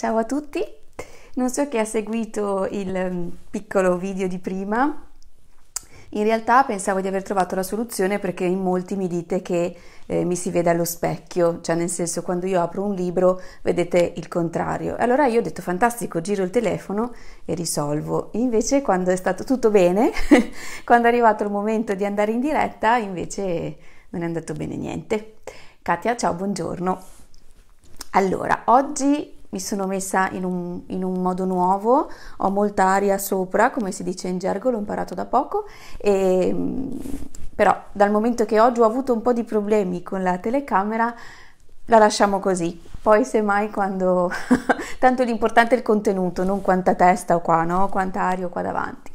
Ciao a tutti, non so chi ha seguito il mm, piccolo video di prima, in realtà pensavo di aver trovato la soluzione perché in molti mi dite che eh, mi si vede allo specchio, cioè nel senso quando io apro un libro vedete il contrario. Allora io ho detto fantastico, giro il telefono e risolvo. Invece quando è stato tutto bene, quando è arrivato il momento di andare in diretta, invece non è andato bene niente. Katia, ciao, buongiorno. Allora, oggi mi sono messa in un, in un, modo nuovo, ho molta aria sopra, come si dice in gergo, l'ho imparato da poco, e, mm, però dal momento che oggi ho avuto un po' di problemi con la telecamera, la lasciamo così. Poi semmai quando... tanto l'importante è il contenuto, non quanta testa ho qua, no? Quanta aria ho qua davanti.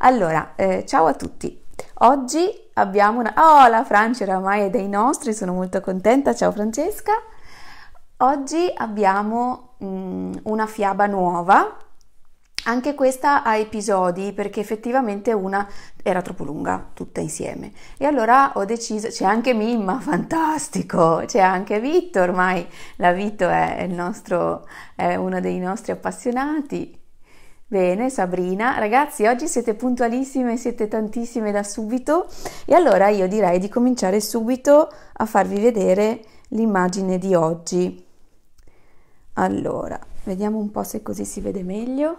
Allora, eh, ciao a tutti. Oggi abbiamo una... Oh, la Francia oramai è dei nostri, sono molto contenta. Ciao Francesca. Oggi abbiamo mh, mm, una fiaba nuova, anche questa ha episodi perché effettivamente una era troppo lunga tutta insieme e allora ho deciso, c'è anche Mimma, fantastico, c'è anche Vitto ormai, la Vitto è, nostro, è uno dei nostri appassionati. Bene, Sabrina, ragazzi, oggi siete puntualissime, siete tantissime da subito e allora io direi di cominciare subito a farvi vedere l'immagine di oggi. Allora, vediamo un po' se così si vede meglio.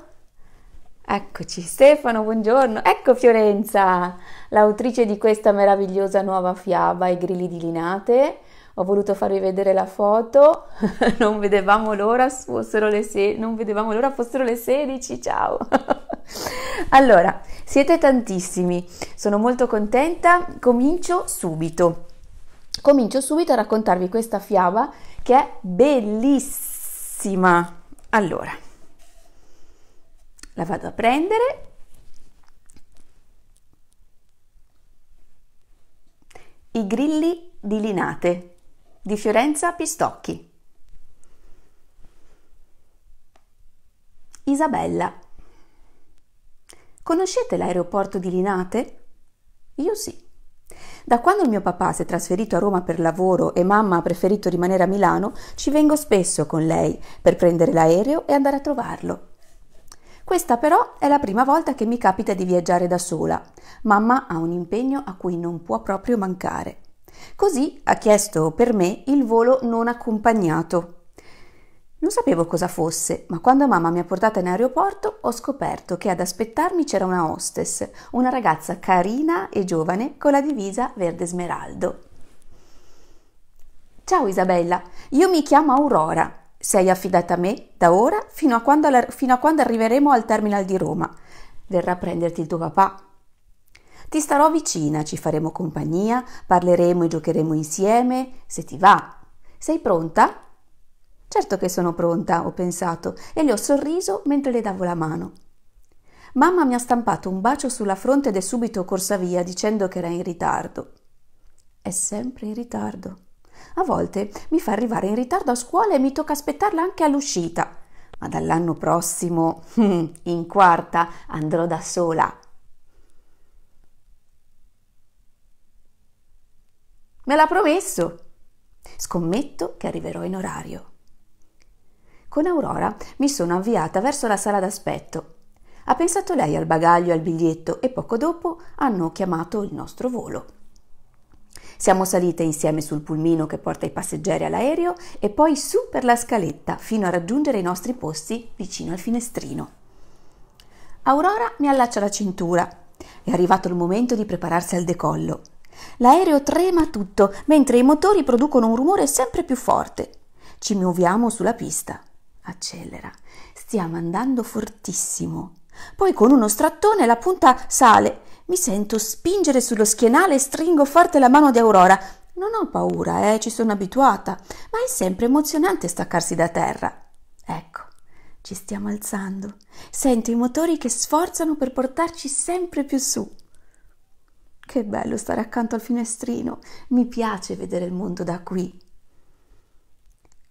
Eccoci, Stefano, buongiorno. Ecco Fiorenza, l'autrice di questa meravigliosa nuova fiaba, I grilli di Linate. Ho voluto farvi vedere la foto, non vedevamo l'ora fossero le, se- vedevamo l'ora fossero le 16, ciao. allora, siete tantissimi, sono molto contenta, comincio subito. Comincio subito a raccontarvi questa fiaba che è bellissima bellissima allora la vado a prendere i grilli di linate di Fiorenza Pistocchi Isabella conoscete l'aeroporto di Linate? io sì da quando il mio papà si è trasferito a Roma per lavoro e mamma ha preferito rimanere a Milano, ci vengo spesso con lei per prendere l'aereo e andare a trovarlo. Questa però è la prima volta che mi capita di viaggiare da sola. Mamma ha un impegno a cui non può proprio mancare. Così ha chiesto per me il volo non accompagnato. Non sapevo cosa fosse, ma quando mamma mi ha portata in aeroporto ho scoperto che ad aspettarmi c'era una hostess, una ragazza carina e giovane con la divisa verde smeraldo. Ciao Isabella, io mi chiamo Aurora. Sei affidata a me da ora fino a quando, fino a quando arriveremo al terminal di Roma. Verrà a prenderti il tuo papà. Ti starò vicina, ci faremo compagnia, parleremo e giocheremo insieme, se ti va. Sei pronta? Certo che sono pronta, ho pensato, e le ho sorriso mentre le davo la mano. Mamma mi ha stampato un bacio sulla fronte ed è subito corsa via dicendo che era in ritardo. È sempre in ritardo. A volte mi fa arrivare in ritardo a scuola e mi tocca aspettarla anche all'uscita. Ma dall'anno prossimo, in quarta, andrò da sola. Me l'ha promesso. Scommetto che arriverò in orario. Con Aurora mi sono avviata verso la sala d'aspetto. Ha pensato lei al bagaglio e al biglietto e poco dopo hanno chiamato il nostro volo. Siamo salite insieme sul pulmino che porta i passeggeri all'aereo e poi su per la scaletta fino a raggiungere i nostri posti vicino al finestrino. Aurora mi allaccia la cintura. È arrivato il momento di prepararsi al decollo. L'aereo trema tutto, mentre i motori producono un rumore sempre più forte. Ci muoviamo sulla pista accelera. Stiamo andando fortissimo. Poi con uno strattone la punta sale. Mi sento spingere sullo schienale e stringo forte la mano di Aurora. Non ho paura, eh, ci sono abituata, ma è sempre emozionante staccarsi da terra. Ecco, ci stiamo alzando. Sento i motori che sforzano per portarci sempre più su. Che bello stare accanto al finestrino. Mi piace vedere il mondo da qui.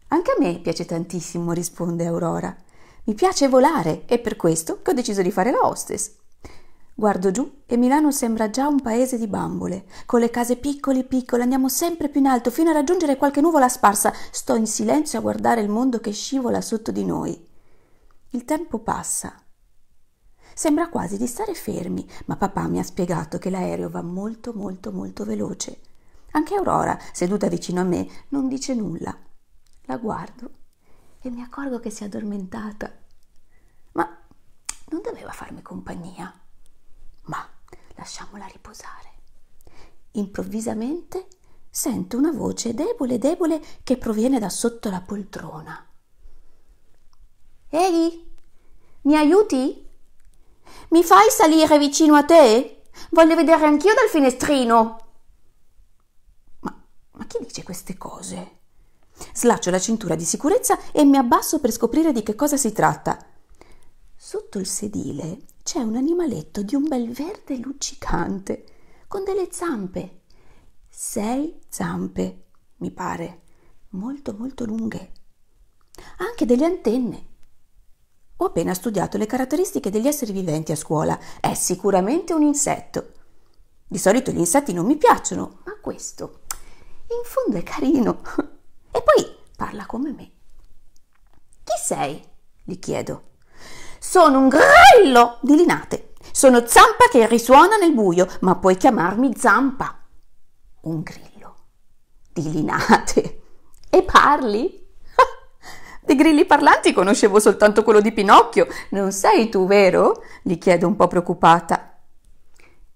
Anche a me piace tantissimo, risponde Aurora. Mi piace volare, è per questo che ho deciso di fare la hostess. Guardo giù e Milano sembra già un paese di bambole, con le case piccole piccole, andiamo sempre più in alto fino a raggiungere qualche nuvola sparsa. Sto in silenzio a guardare il mondo che scivola sotto di noi. Il tempo passa. Sembra quasi di stare fermi, ma papà mi ha spiegato che l'aereo va molto molto molto veloce. Anche Aurora, seduta vicino a me, non dice nulla. La guardo e mi accorgo che si è addormentata. Ma non doveva farmi compagnia. Ma lasciamola riposare. Improvvisamente sento una voce debole, debole che proviene da sotto la poltrona. Ehi, mi aiuti? Mi fai salire vicino a te? Voglio vedere anch'io dal finestrino. Ma, ma chi dice queste cose? Slaccio la cintura di sicurezza e mi abbasso per scoprire di che cosa si tratta. Sotto il sedile c'è un animaletto di un bel verde luccicante, con delle zampe. Sei zampe, mi pare, molto molto lunghe. anche delle antenne. Ho appena studiato le caratteristiche degli esseri viventi a scuola. È sicuramente un insetto. Di solito gli insetti non mi piacciono, ma questo in fondo è carino. E poi parla come me. Chi sei? gli chiedo. Sono un grillo di linate. Sono zampa che risuona nel buio, ma puoi chiamarmi zampa. Un grillo di linate. E parli? Di grilli parlanti conoscevo soltanto quello di Pinocchio. Non sei tu, vero? gli chiedo un po' preoccupata.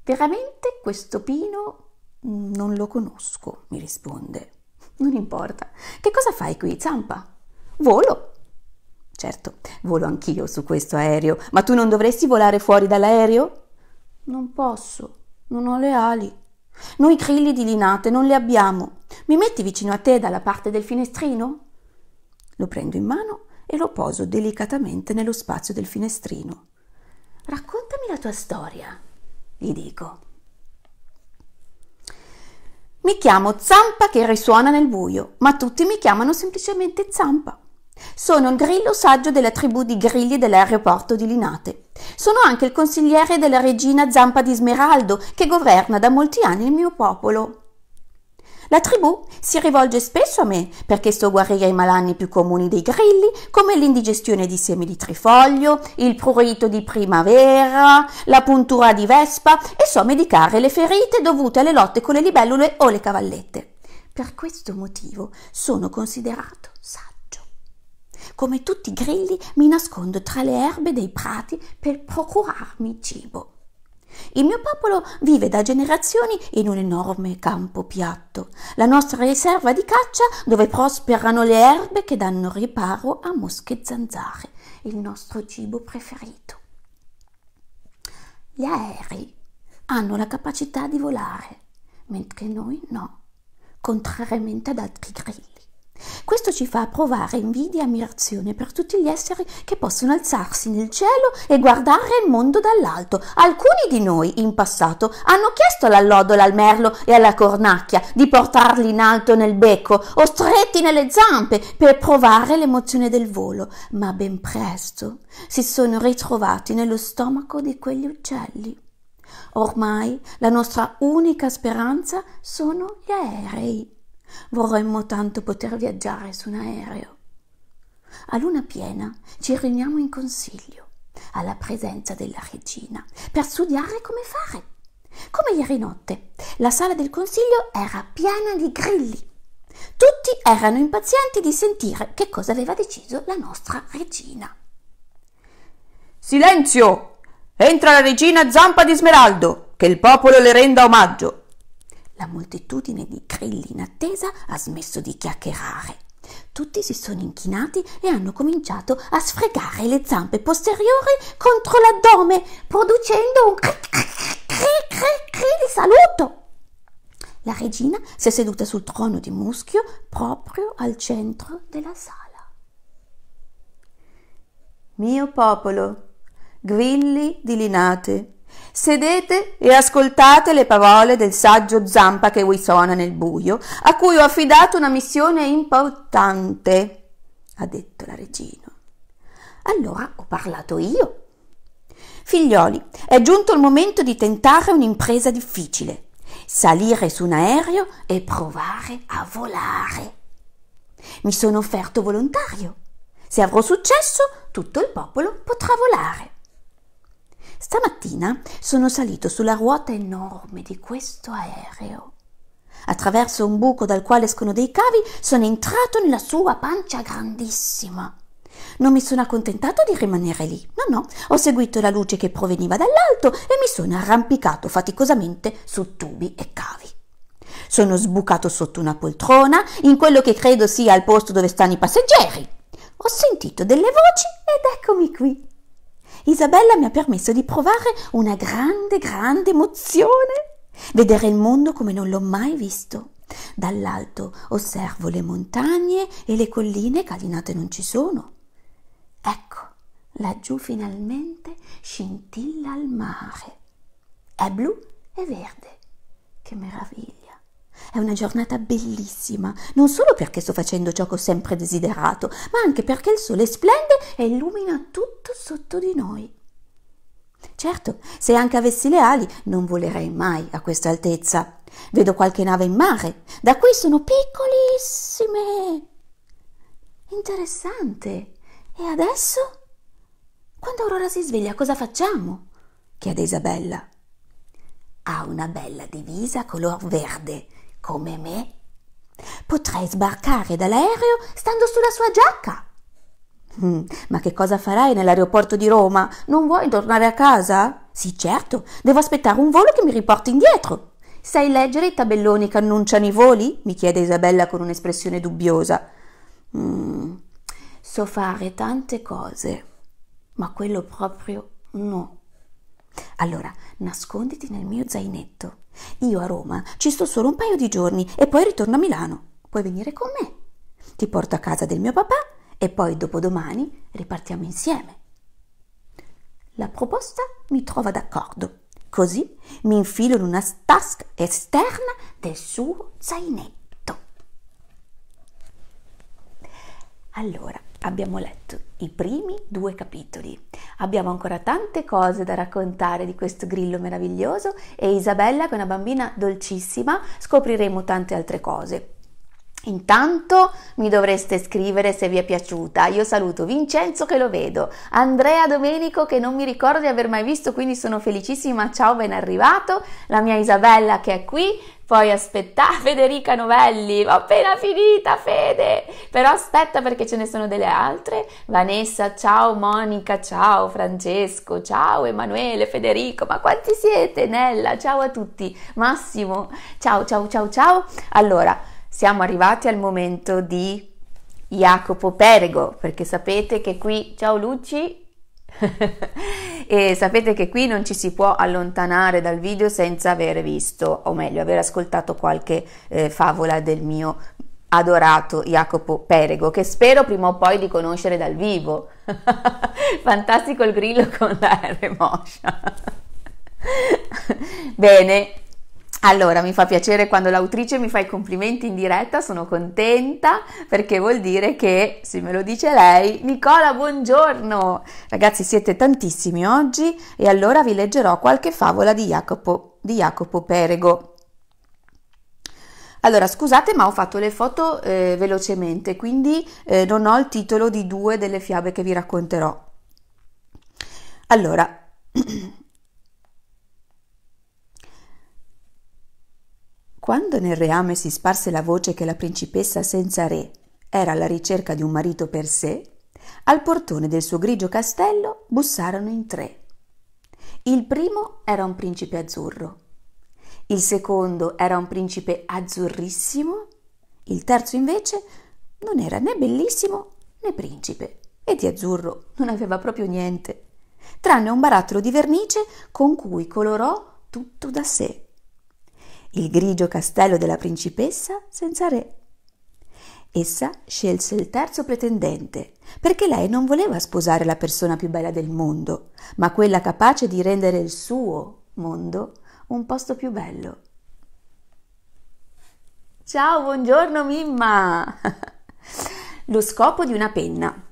Veramente questo pino non lo conosco, mi risponde non importa. Che cosa fai qui, zampa? Volo. Certo, volo anch'io su questo aereo, ma tu non dovresti volare fuori dall'aereo? Non posso, non ho le ali. Noi grilli di linate non le abbiamo. Mi metti vicino a te dalla parte del finestrino? Lo prendo in mano e lo poso delicatamente nello spazio del finestrino. Raccontami la tua storia, gli dico. Mi chiamo Zampa che risuona nel buio, ma tutti mi chiamano semplicemente Zampa. Sono un grillo saggio della tribù di grilli dell'aeroporto di Linate. Sono anche il consigliere della regina Zampa di Smeraldo che governa da molti anni il mio popolo. La tribù si rivolge spesso a me perché so guarire i malanni più comuni dei grilli, come l'indigestione di semi di trifoglio, il prurito di primavera, la puntura di vespa e so medicare le ferite dovute alle lotte con le libellule o le cavallette. Per questo motivo sono considerato saggio. Come tutti i grilli mi nascondo tra le erbe dei prati per procurarmi cibo. Il mio popolo vive da generazioni in un enorme campo piatto, la nostra riserva di caccia dove prosperano le erbe che danno riparo a mosche zanzare, il nostro cibo preferito. Gli aerei hanno la capacità di volare, mentre noi no, contrariamente ad altri grilli. Questo ci fa provare invidia e ammirazione per tutti gli esseri che possono alzarsi nel cielo e guardare il mondo dall'alto. Alcuni di noi in passato hanno chiesto all'allodola, al merlo e alla cornacchia di portarli in alto nel becco o stretti nelle zampe per provare l'emozione del volo, ma ben presto si sono ritrovati nello stomaco di quegli uccelli. Ormai la nostra unica speranza sono gli aerei. Vorremmo tanto poter viaggiare su un aereo. A luna piena ci riuniamo in consiglio, alla presenza della regina, per studiare come fare. Come ieri notte, la sala del consiglio era piena di grilli. Tutti erano impazienti di sentire che cosa aveva deciso la nostra regina. Silenzio! Entra la regina Zampa di Smeraldo, che il popolo le renda omaggio la moltitudine di grilli in attesa ha smesso di chiacchierare. Tutti si sono inchinati e hanno cominciato a sfregare le zampe posteriori contro l'addome, producendo un cri cri cri cri di saluto. La regina si è seduta sul trono di muschio proprio al centro della sala. Mio popolo, grilli di linate, Sedete e ascoltate le parole del saggio Zampa che vi suona nel buio, a cui ho affidato una missione importante, ha detto la regina. Allora ho parlato io. Figlioli, è giunto il momento di tentare un'impresa difficile, salire su un aereo e provare a volare. Mi sono offerto volontario. Se avrò successo, tutto il popolo potrà volare. Stamattina sono salito sulla ruota enorme di questo aereo. Attraverso un buco dal quale escono dei cavi sono entrato nella sua pancia grandissima. Non mi sono accontentato di rimanere lì, no, no, ho seguito la luce che proveniva dall'alto e mi sono arrampicato faticosamente su tubi e cavi. Sono sbucato sotto una poltrona, in quello che credo sia il posto dove stanno i passeggeri. Ho sentito delle voci ed eccomi qui. Isabella mi ha permesso di provare una grande, grande emozione. Vedere il mondo come non l'ho mai visto. Dall'alto osservo le montagne e le colline, calinate non ci sono. Ecco, laggiù finalmente scintilla il mare. È blu e verde. Che meraviglia. È una giornata bellissima, non solo perché sto facendo ciò che ho sempre desiderato, ma anche perché il sole splende e illumina tutto sotto di noi. Certo, se anche avessi le ali, non volerei mai a questa altezza. Vedo qualche nave in mare, da qui sono piccolissime. Interessante. E adesso? Quando Aurora si sveglia, cosa facciamo? chiede Isabella. Ha una bella divisa color verde come me, potrei sbarcare dall'aereo stando sulla sua giacca. Mm, ma che cosa farai nell'aeroporto di Roma? Non vuoi tornare a casa? Sì, certo, devo aspettare un volo che mi riporti indietro. Sai leggere i tabelloni che annunciano i voli? mi chiede Isabella con un'espressione dubbiosa. Mm, so fare tante cose, ma quello proprio no. Allora, nasconditi nel mio zainetto. Io a Roma ci sto solo un paio di giorni e poi ritorno a Milano. Puoi venire con me? Ti porto a casa del mio papà e poi dopodomani ripartiamo insieme. La proposta mi trova d'accordo. Così mi infilo in una tasca esterna del suo zainetto. Allora, Abbiamo letto i primi due capitoli. Abbiamo ancora tante cose da raccontare di questo grillo meraviglioso e Isabella, che è una bambina dolcissima, scopriremo tante altre cose. Intanto mi dovreste scrivere se vi è piaciuta. Io saluto Vincenzo che lo vedo, Andrea Domenico che non mi ricordo di aver mai visto, quindi sono felicissima. Ciao, ben arrivato. La mia Isabella che è qui. Poi aspetta Federica Novelli, ho appena finita Fede, però aspetta perché ce ne sono delle altre. Vanessa, ciao Monica, ciao Francesco, ciao Emanuele, Federico, ma quanti siete? Nella, ciao a tutti. Massimo, ciao ciao ciao ciao. Allora, siamo arrivati al momento di Jacopo Perego, perché sapete che qui, ciao Luci, e sapete che qui non ci si può allontanare dal video senza aver visto, o meglio, aver ascoltato qualche eh, favola del mio adorato Jacopo Perego, che spero prima o poi di conoscere dal vivo. Fantastico il grillo con la R-Moscia. Bene, allora, mi fa piacere quando l'autrice mi fa i complimenti in diretta, sono contenta perché vuol dire che, se me lo dice lei, Nicola, buongiorno! Ragazzi, siete tantissimi oggi e allora vi leggerò qualche favola di Jacopo, di Jacopo Perego. Allora, scusate, ma ho fatto le foto eh, velocemente, quindi eh, non ho il titolo di due delle fiabe che vi racconterò. Allora, Quando nel reame si sparse la voce che la principessa senza re era alla ricerca di un marito per sé, al portone del suo grigio castello bussarono in tre. Il primo era un principe azzurro, il secondo era un principe azzurrissimo, il terzo invece non era né bellissimo né principe e di azzurro non aveva proprio niente, tranne un barattolo di vernice con cui colorò tutto da sé il grigio castello della principessa senza re. Essa scelse il terzo pretendente, perché lei non voleva sposare la persona più bella del mondo, ma quella capace di rendere il suo mondo un posto più bello. Ciao, buongiorno Mimma! Lo scopo di una penna.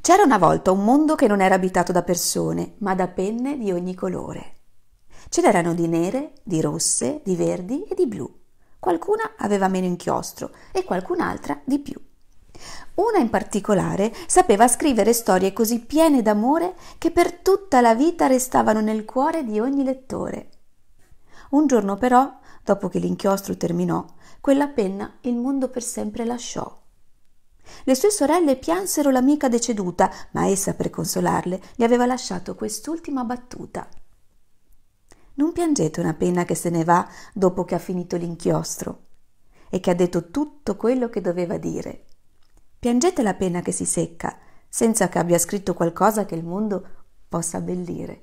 C'era una volta un mondo che non era abitato da persone, ma da penne di ogni colore. Ce n'erano di nere, di rosse, di verdi e di blu. Qualcuna aveva meno inchiostro e qualcun'altra di più. Una in particolare sapeva scrivere storie così piene d'amore che per tutta la vita restavano nel cuore di ogni lettore. Un giorno però, dopo che l'inchiostro terminò, quella penna il mondo per sempre lasciò. Le sue sorelle piansero l'amica deceduta, ma essa per consolarle gli aveva lasciato quest'ultima battuta. Non piangete una penna che se ne va dopo che ha finito l'inchiostro e che ha detto tutto quello che doveva dire. Piangete la penna che si secca, senza che abbia scritto qualcosa che il mondo possa abbellire.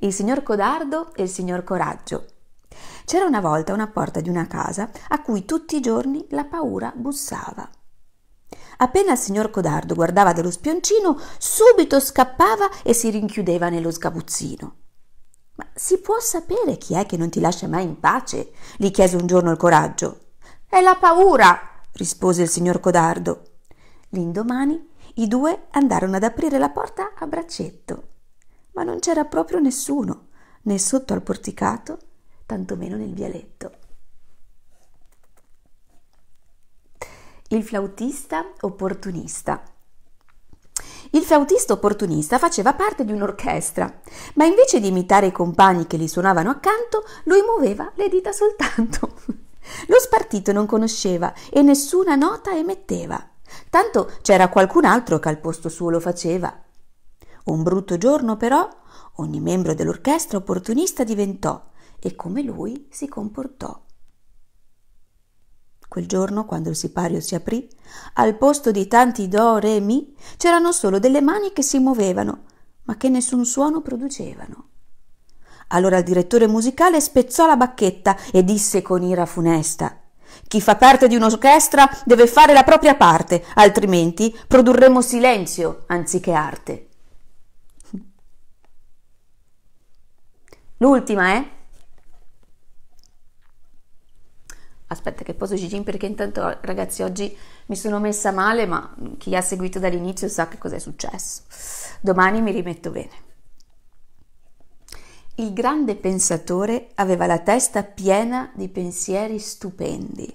Il signor Codardo e il signor Coraggio. C'era una volta una porta di una casa a cui tutti i giorni la paura bussava. Appena il signor Codardo guardava dallo spioncino, subito scappava e si rinchiudeva nello sgabuzzino. Ma si può sapere chi è che non ti lascia mai in pace? gli chiese un giorno il coraggio. È la paura, rispose il signor Codardo. L'indomani i due andarono ad aprire la porta a braccetto, ma non c'era proprio nessuno, né sotto al porticato, tantomeno nel vialetto. Il flautista opportunista. Il flautista opportunista faceva parte di un'orchestra, ma invece di imitare i compagni che gli suonavano accanto, lui muoveva le dita soltanto. Lo spartito non conosceva e nessuna nota emetteva. Tanto c'era qualcun altro che al posto suo lo faceva. Un brutto giorno però ogni membro dell'orchestra opportunista diventò e come lui si comportò. Quel giorno, quando il sipario si aprì, al posto di tanti do, re, mi, c'erano solo delle mani che si muovevano, ma che nessun suono producevano. Allora il direttore musicale spezzò la bacchetta e disse con ira funesta Chi fa parte di un'orchestra deve fare la propria parte, altrimenti produrremo silenzio anziché arte. L'ultima, eh? aspetta che posto Gigin perché intanto ragazzi oggi mi sono messa male ma chi ha seguito dall'inizio sa che cos'è successo domani mi rimetto bene il grande pensatore aveva la testa piena di pensieri stupendi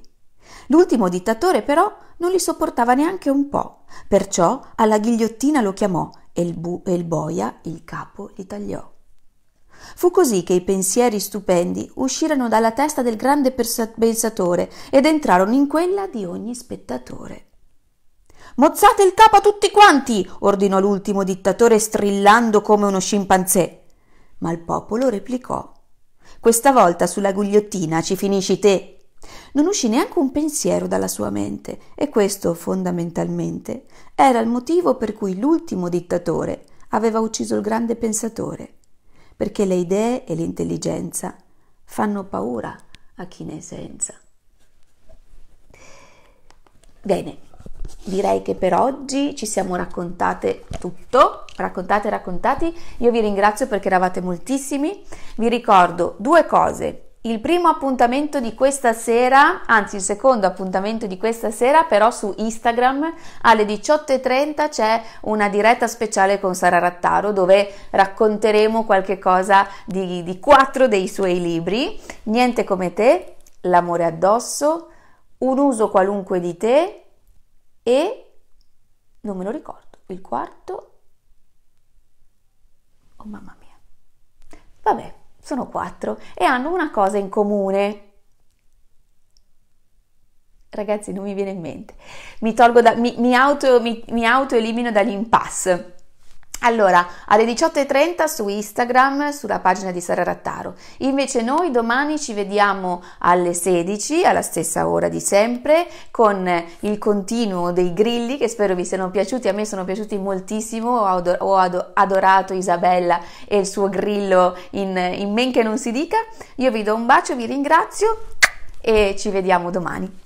l'ultimo dittatore però non li sopportava neanche un po perciò alla ghigliottina lo chiamò e il, bu- e il boia il capo li tagliò Fu così che i pensieri stupendi uscirono dalla testa del grande pensatore ed entrarono in quella di ogni spettatore. Mozzate il capo a tutti quanti! ordinò l'ultimo dittatore strillando come uno scimpanzé. Ma il popolo replicò. Questa volta sulla gugliottina ci finisci te. Non uscì neanche un pensiero dalla sua mente e questo, fondamentalmente, era il motivo per cui l'ultimo dittatore aveva ucciso il grande pensatore perché le idee e l'intelligenza fanno paura a chi ne è senza. Bene, direi che per oggi ci siamo raccontate tutto, raccontate, raccontati. Io vi ringrazio perché eravate moltissimi. Vi ricordo due cose. Il primo appuntamento di questa sera, anzi il secondo appuntamento di questa sera, però su Instagram alle 18.30 c'è una diretta speciale con Sara Rattaro dove racconteremo qualche cosa di, di quattro dei suoi libri, Niente come te, L'amore addosso, Un uso qualunque di te e, non me lo ricordo, il quarto, oh mamma mia, vabbè. Sono quattro e hanno una cosa in comune. Ragazzi, non mi viene in mente. Mi, da, mi, mi auto, mi, mi auto-elimino dall'impasse. Allora, alle 18.30 su Instagram, sulla pagina di Sara Rattaro. Invece noi domani ci vediamo alle 16, alla stessa ora di sempre, con il continuo dei grilli che spero vi siano piaciuti. A me sono piaciuti moltissimo, ho adorato Isabella e il suo grillo in, in men che non si dica. Io vi do un bacio, vi ringrazio e ci vediamo domani.